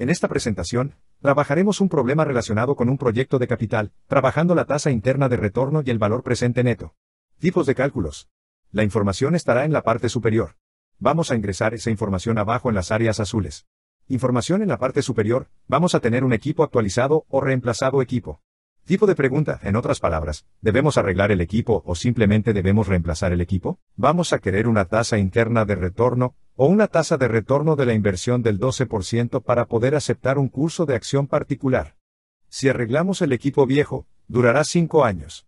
En esta presentación, trabajaremos un problema relacionado con un proyecto de capital, trabajando la tasa interna de retorno y el valor presente neto. Tipos de cálculos. La información estará en la parte superior. Vamos a ingresar esa información abajo en las áreas azules. Información en la parte superior, vamos a tener un equipo actualizado o reemplazado equipo. Tipo de pregunta, en otras palabras, ¿debemos arreglar el equipo o simplemente debemos reemplazar el equipo? Vamos a querer una tasa interna de retorno, o una tasa de retorno de la inversión del 12% para poder aceptar un curso de acción particular. Si arreglamos el equipo viejo, durará 5 años.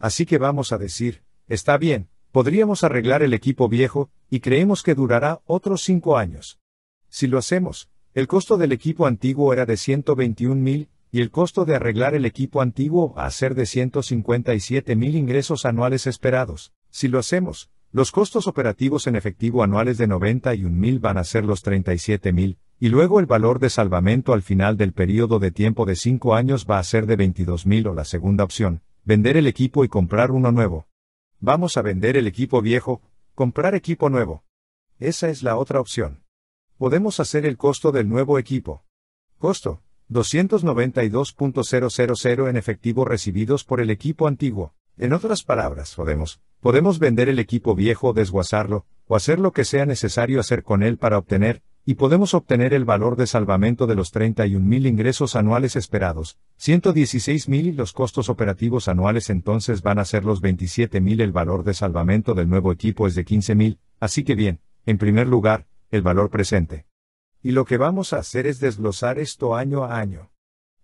Así que vamos a decir, está bien, podríamos arreglar el equipo viejo, y creemos que durará otros 5 años. Si lo hacemos, el costo del equipo antiguo era de 121 mil, y el costo de arreglar el equipo antiguo va a ser de 157 mil ingresos anuales esperados. Si lo hacemos, los costos operativos en efectivo anuales de 91.000 van a ser los 37.000, y luego el valor de salvamento al final del periodo de tiempo de 5 años va a ser de 22.000 o la segunda opción, vender el equipo y comprar uno nuevo. Vamos a vender el equipo viejo, comprar equipo nuevo. Esa es la otra opción. Podemos hacer el costo del nuevo equipo. Costo, 292.000 en efectivo recibidos por el equipo antiguo. En otras palabras, podemos, podemos vender el equipo viejo o desguazarlo, o hacer lo que sea necesario hacer con él para obtener, y podemos obtener el valor de salvamento de los 31.000 ingresos anuales esperados, 116.000 y los costos operativos anuales entonces van a ser los 27.000 el valor de salvamento del nuevo equipo es de 15.000, así que bien, en primer lugar, el valor presente. Y lo que vamos a hacer es desglosar esto año a año.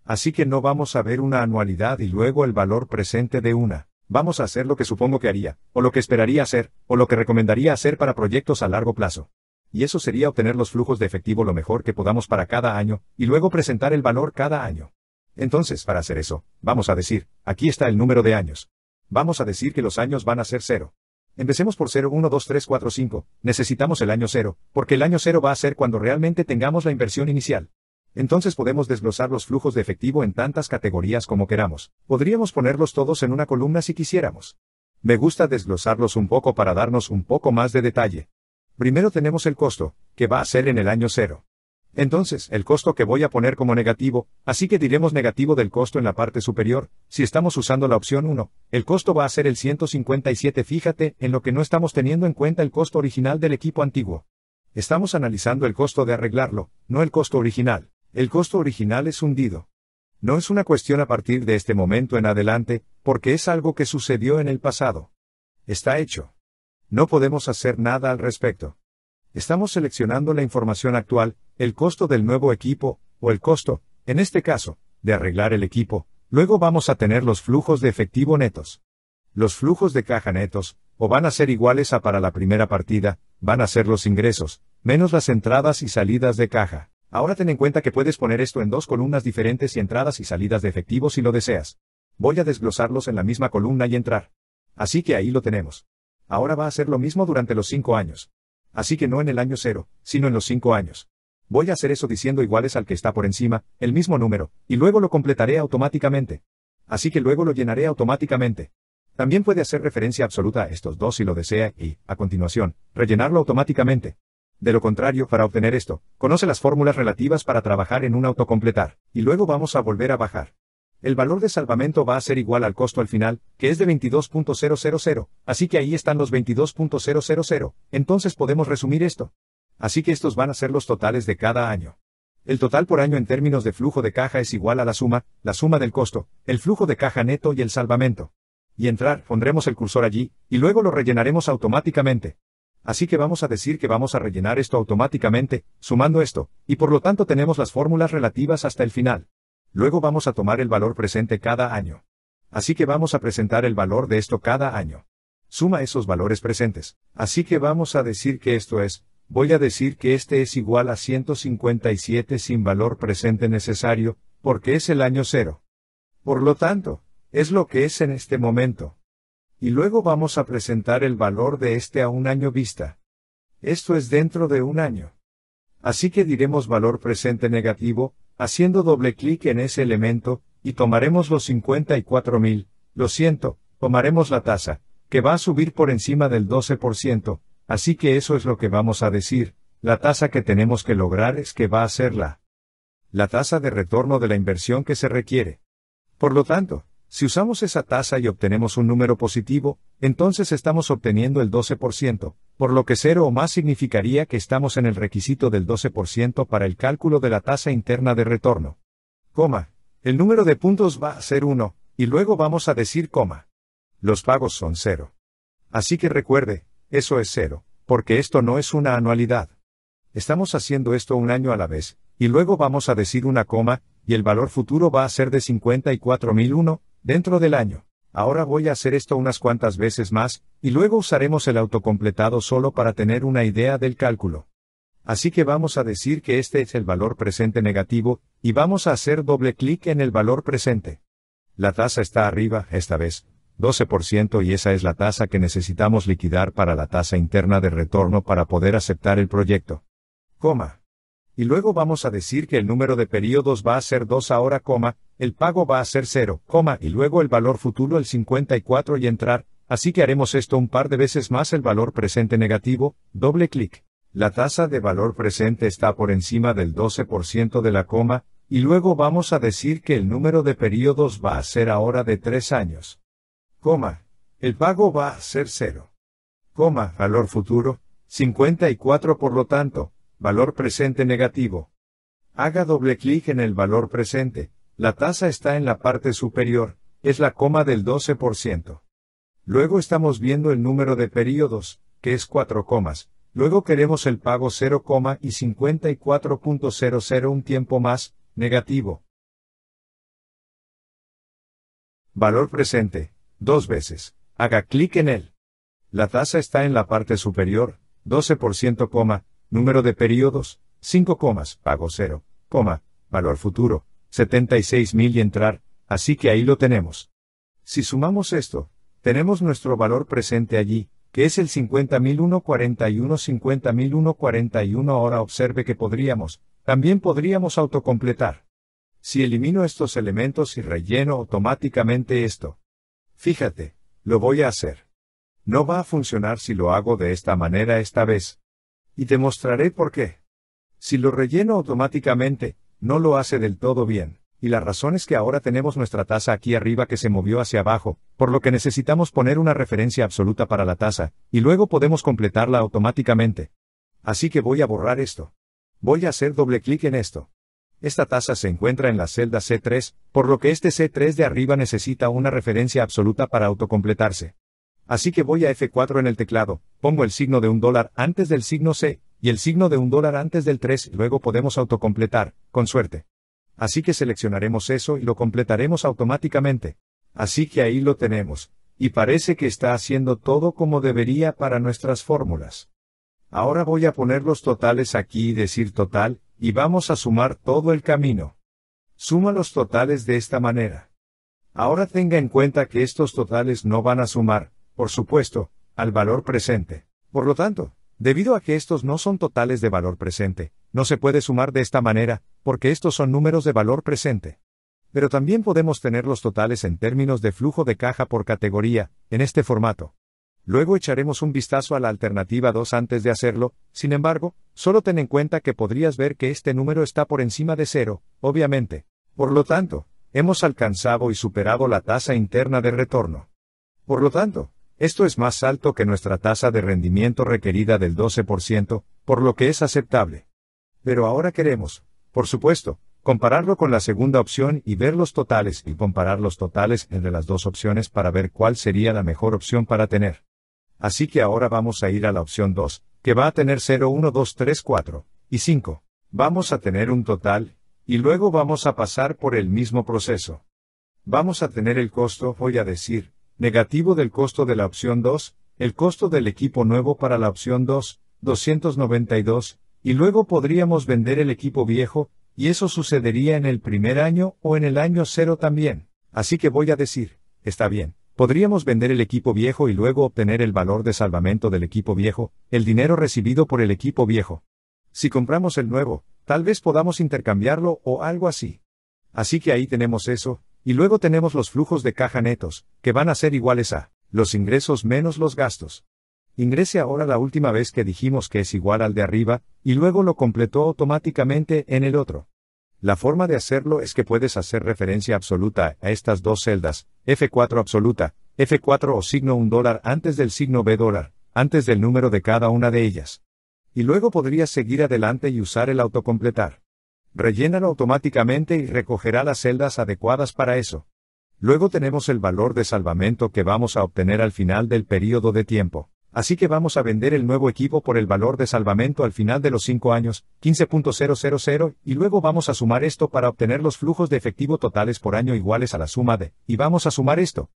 Así que no vamos a ver una anualidad y luego el valor presente de una. Vamos a hacer lo que supongo que haría, o lo que esperaría hacer, o lo que recomendaría hacer para proyectos a largo plazo. Y eso sería obtener los flujos de efectivo lo mejor que podamos para cada año, y luego presentar el valor cada año. Entonces, para hacer eso, vamos a decir, aquí está el número de años. Vamos a decir que los años van a ser cero. Empecemos por 0, 1, 2, 3, 4, 5. Necesitamos el año cero, porque el año cero va a ser cuando realmente tengamos la inversión inicial. Entonces podemos desglosar los flujos de efectivo en tantas categorías como queramos. Podríamos ponerlos todos en una columna si quisiéramos. Me gusta desglosarlos un poco para darnos un poco más de detalle. Primero tenemos el costo, que va a ser en el año cero. Entonces, el costo que voy a poner como negativo, así que diremos negativo del costo en la parte superior, si estamos usando la opción 1, el costo va a ser el 157 fíjate en lo que no estamos teniendo en cuenta el costo original del equipo antiguo. Estamos analizando el costo de arreglarlo, no el costo original el costo original es hundido. No es una cuestión a partir de este momento en adelante, porque es algo que sucedió en el pasado. Está hecho. No podemos hacer nada al respecto. Estamos seleccionando la información actual, el costo del nuevo equipo, o el costo, en este caso, de arreglar el equipo, luego vamos a tener los flujos de efectivo netos. Los flujos de caja netos, o van a ser iguales a para la primera partida, van a ser los ingresos, menos las entradas y salidas de caja. Ahora ten en cuenta que puedes poner esto en dos columnas diferentes y entradas y salidas de efectivo si lo deseas. Voy a desglosarlos en la misma columna y entrar. Así que ahí lo tenemos. Ahora va a hacer lo mismo durante los cinco años. Así que no en el año cero, sino en los cinco años. Voy a hacer eso diciendo iguales al que está por encima, el mismo número, y luego lo completaré automáticamente. Así que luego lo llenaré automáticamente. También puede hacer referencia absoluta a estos dos si lo desea y, a continuación, rellenarlo automáticamente. De lo contrario, para obtener esto, conoce las fórmulas relativas para trabajar en un autocompletar, y luego vamos a volver a bajar. El valor de salvamento va a ser igual al costo al final, que es de 22.000, así que ahí están los 22.000, entonces podemos resumir esto. Así que estos van a ser los totales de cada año. El total por año en términos de flujo de caja es igual a la suma, la suma del costo, el flujo de caja neto y el salvamento. Y entrar, pondremos el cursor allí, y luego lo rellenaremos automáticamente. Así que vamos a decir que vamos a rellenar esto automáticamente, sumando esto, y por lo tanto tenemos las fórmulas relativas hasta el final. Luego vamos a tomar el valor presente cada año. Así que vamos a presentar el valor de esto cada año. Suma esos valores presentes. Así que vamos a decir que esto es, voy a decir que este es igual a 157 sin valor presente necesario, porque es el año cero. Por lo tanto, es lo que es en este momento. Y luego vamos a presentar el valor de este a un año vista. Esto es dentro de un año. Así que diremos valor presente negativo, haciendo doble clic en ese elemento, y tomaremos los 54.000, lo siento, tomaremos la tasa, que va a subir por encima del 12%, así que eso es lo que vamos a decir, la tasa que tenemos que lograr es que va a ser la, la tasa de retorno de la inversión que se requiere. Por lo tanto, si usamos esa tasa y obtenemos un número positivo, entonces estamos obteniendo el 12%, por lo que 0 o más significaría que estamos en el requisito del 12% para el cálculo de la tasa interna de retorno. Coma. El número de puntos va a ser 1, y luego vamos a decir coma. Los pagos son 0. Así que recuerde, eso es 0, porque esto no es una anualidad. Estamos haciendo esto un año a la vez, y luego vamos a decir una coma, y el valor futuro va a ser de 54001, dentro del año. Ahora voy a hacer esto unas cuantas veces más, y luego usaremos el autocompletado solo para tener una idea del cálculo. Así que vamos a decir que este es el valor presente negativo, y vamos a hacer doble clic en el valor presente. La tasa está arriba, esta vez, 12% y esa es la tasa que necesitamos liquidar para la tasa interna de retorno para poder aceptar el proyecto. Coma y luego vamos a decir que el número de periodos va a ser 2 ahora, coma, el pago va a ser 0, coma, y luego el valor futuro el 54 y entrar, así que haremos esto un par de veces más el valor presente negativo, doble clic. La tasa de valor presente está por encima del 12% de la coma, y luego vamos a decir que el número de periodos va a ser ahora de 3 años. Coma. El pago va a ser 0. Coma, valor futuro, 54 por lo tanto, valor presente negativo. Haga doble clic en el valor presente, la tasa está en la parte superior, es la coma del 12%. Luego estamos viendo el número de periodos, que es 4 comas, luego queremos el pago 0,54.00 y un tiempo más, negativo. Valor presente, dos veces, haga clic en él. La tasa está en la parte superior, 12%, número de periodos, 5 comas, pago 0, coma, valor futuro, 76.000 y entrar, así que ahí lo tenemos. Si sumamos esto, tenemos nuestro valor presente allí, que es el 50.141 50.141 ahora observe que podríamos, también podríamos autocompletar. Si elimino estos elementos y relleno automáticamente esto. Fíjate, lo voy a hacer. No va a funcionar si lo hago de esta manera esta vez y te mostraré por qué. Si lo relleno automáticamente, no lo hace del todo bien, y la razón es que ahora tenemos nuestra taza aquí arriba que se movió hacia abajo, por lo que necesitamos poner una referencia absoluta para la tasa, y luego podemos completarla automáticamente. Así que voy a borrar esto. Voy a hacer doble clic en esto. Esta tasa se encuentra en la celda C3, por lo que este C3 de arriba necesita una referencia absoluta para autocompletarse. Así que voy a F4 en el teclado, pongo el signo de un dólar antes del signo C, y el signo de un dólar antes del 3, luego podemos autocompletar, con suerte. Así que seleccionaremos eso y lo completaremos automáticamente. Así que ahí lo tenemos, y parece que está haciendo todo como debería para nuestras fórmulas. Ahora voy a poner los totales aquí y decir total, y vamos a sumar todo el camino. Suma los totales de esta manera. Ahora tenga en cuenta que estos totales no van a sumar, por supuesto, al valor presente. Por lo tanto, debido a que estos no son totales de valor presente, no se puede sumar de esta manera, porque estos son números de valor presente. Pero también podemos tener los totales en términos de flujo de caja por categoría, en este formato. Luego echaremos un vistazo a la alternativa 2 antes de hacerlo, sin embargo, solo ten en cuenta que podrías ver que este número está por encima de cero, obviamente. Por lo tanto, hemos alcanzado y superado la tasa interna de retorno. Por lo tanto, esto es más alto que nuestra tasa de rendimiento requerida del 12%, por lo que es aceptable. Pero ahora queremos, por supuesto, compararlo con la segunda opción y ver los totales y comparar los totales entre las dos opciones para ver cuál sería la mejor opción para tener. Así que ahora vamos a ir a la opción 2, que va a tener 0, 1, 2, 3, 4 y 5. Vamos a tener un total, y luego vamos a pasar por el mismo proceso. Vamos a tener el costo, voy a decir, Negativo del costo de la opción 2, el costo del equipo nuevo para la opción 2, 292, y luego podríamos vender el equipo viejo, y eso sucedería en el primer año o en el año cero también. Así que voy a decir, está bien, podríamos vender el equipo viejo y luego obtener el valor de salvamento del equipo viejo, el dinero recibido por el equipo viejo. Si compramos el nuevo, tal vez podamos intercambiarlo o algo así. Así que ahí tenemos eso, y luego tenemos los flujos de caja netos, que van a ser iguales a los ingresos menos los gastos. Ingrese ahora la última vez que dijimos que es igual al de arriba, y luego lo completó automáticamente en el otro. La forma de hacerlo es que puedes hacer referencia absoluta a estas dos celdas, F4 absoluta, F4 o signo 1 dólar antes del signo B dólar, antes del número de cada una de ellas. Y luego podrías seguir adelante y usar el autocompletar. Rellénalo automáticamente y recogerá las celdas adecuadas para eso. Luego tenemos el valor de salvamento que vamos a obtener al final del periodo de tiempo. Así que vamos a vender el nuevo equipo por el valor de salvamento al final de los 5 años, 15.000, y luego vamos a sumar esto para obtener los flujos de efectivo totales por año iguales a la suma de, y vamos a sumar esto.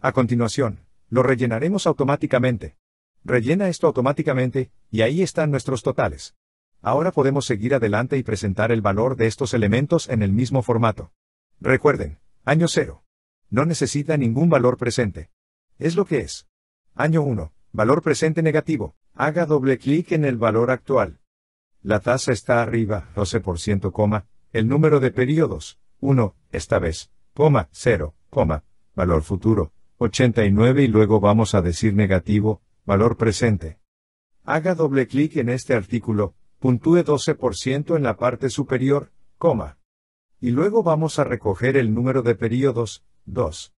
A continuación, lo rellenaremos automáticamente. Rellena esto automáticamente, y ahí están nuestros totales. Ahora podemos seguir adelante y presentar el valor de estos elementos en el mismo formato. Recuerden, año 0. No necesita ningún valor presente. Es lo que es. Año 1. Valor presente negativo. Haga doble clic en el valor actual. La tasa está arriba, 12%, coma, el número de periodos, 1, esta vez, coma, 0, coma, valor futuro, 89 y luego vamos a decir negativo, valor presente. Haga doble clic en este artículo, puntúe 12% en la parte superior, coma. Y luego vamos a recoger el número de períodos, 2.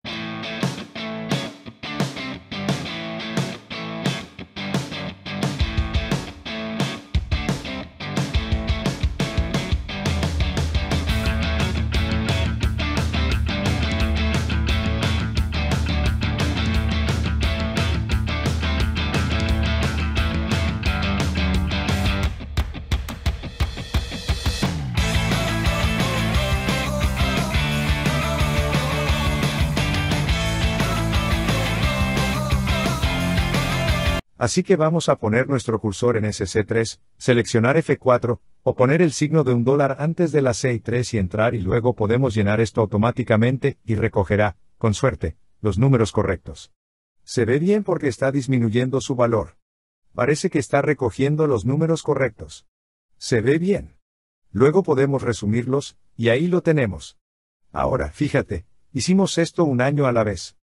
Así que vamos a poner nuestro cursor en SC3, seleccionar F4, o poner el signo de un dólar antes de la C3 y entrar y luego podemos llenar esto automáticamente y recogerá, con suerte, los números correctos. Se ve bien porque está disminuyendo su valor. Parece que está recogiendo los números correctos. Se ve bien. Luego podemos resumirlos, y ahí lo tenemos. Ahora, fíjate, hicimos esto un año a la vez.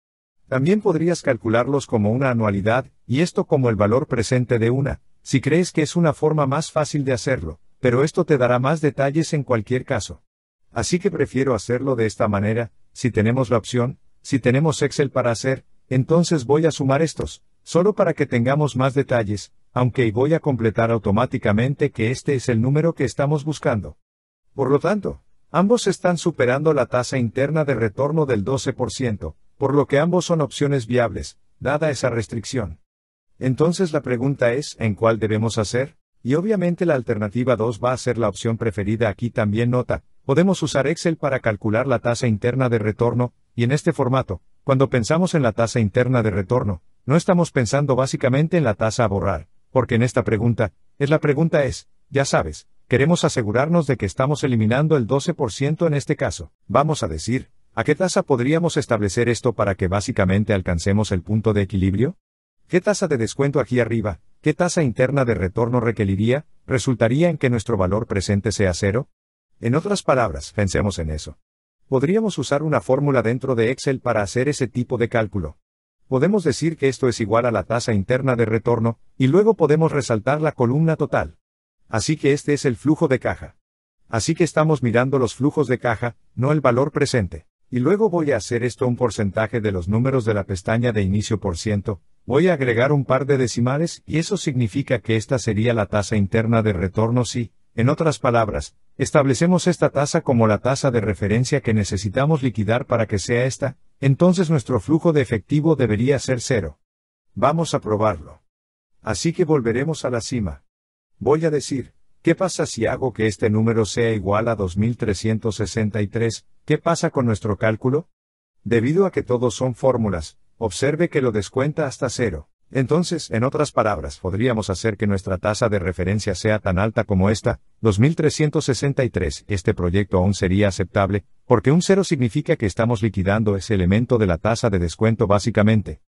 También podrías calcularlos como una anualidad, y esto como el valor presente de una, si crees que es una forma más fácil de hacerlo, pero esto te dará más detalles en cualquier caso. Así que prefiero hacerlo de esta manera, si tenemos la opción, si tenemos Excel para hacer, entonces voy a sumar estos, solo para que tengamos más detalles, aunque voy a completar automáticamente que este es el número que estamos buscando. Por lo tanto, ambos están superando la tasa interna de retorno del 12%, por lo que ambos son opciones viables, dada esa restricción. Entonces la pregunta es, ¿en cuál debemos hacer? Y obviamente la alternativa 2 va a ser la opción preferida aquí también nota, podemos usar Excel para calcular la tasa interna de retorno, y en este formato, cuando pensamos en la tasa interna de retorno, no estamos pensando básicamente en la tasa a borrar, porque en esta pregunta, es la pregunta es, ya sabes, queremos asegurarnos de que estamos eliminando el 12% en este caso, vamos a decir, ¿A qué tasa podríamos establecer esto para que básicamente alcancemos el punto de equilibrio? ¿Qué tasa de descuento aquí arriba, qué tasa interna de retorno requeriría, resultaría en que nuestro valor presente sea cero? En otras palabras, pensemos en eso. Podríamos usar una fórmula dentro de Excel para hacer ese tipo de cálculo. Podemos decir que esto es igual a la tasa interna de retorno, y luego podemos resaltar la columna total. Así que este es el flujo de caja. Así que estamos mirando los flujos de caja, no el valor presente y luego voy a hacer esto un porcentaje de los números de la pestaña de inicio por ciento, voy a agregar un par de decimales y eso significa que esta sería la tasa interna de retorno si, en otras palabras, establecemos esta tasa como la tasa de referencia que necesitamos liquidar para que sea esta, entonces nuestro flujo de efectivo debería ser cero. Vamos a probarlo. Así que volveremos a la cima. Voy a decir, ¿Qué pasa si hago que este número sea igual a 2363? ¿Qué pasa con nuestro cálculo? Debido a que todos son fórmulas, observe que lo descuenta hasta cero. Entonces, en otras palabras, podríamos hacer que nuestra tasa de referencia sea tan alta como esta, 2363. Este proyecto aún sería aceptable, porque un cero significa que estamos liquidando ese elemento de la tasa de descuento básicamente.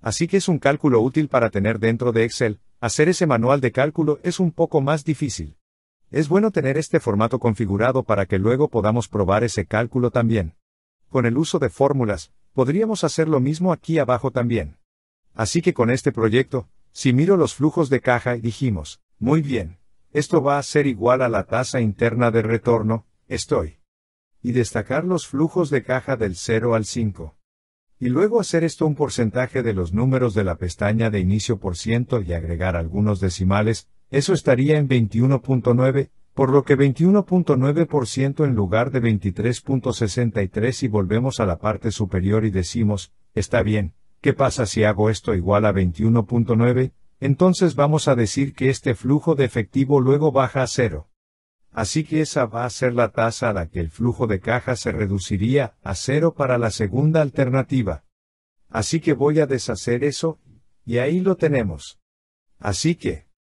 Así que es un cálculo útil para tener dentro de Excel, hacer ese manual de cálculo es un poco más difícil. Es bueno tener este formato configurado para que luego podamos probar ese cálculo también. Con el uso de fórmulas, podríamos hacer lo mismo aquí abajo también. Así que con este proyecto, si miro los flujos de caja y dijimos, muy bien, esto va a ser igual a la tasa interna de retorno, estoy. Y destacar los flujos de caja del 0 al 5. Y luego hacer esto un porcentaje de los números de la pestaña de inicio por ciento y agregar algunos decimales, eso estaría en 21.9, por lo que 21.9% en lugar de 23.63 y volvemos a la parte superior y decimos, está bien, ¿qué pasa si hago esto igual a 21.9? Entonces vamos a decir que este flujo de efectivo luego baja a cero. Así que esa va a ser la tasa a la que el flujo de caja se reduciría a cero para la segunda alternativa. Así que voy a deshacer eso, y ahí lo tenemos. Así que,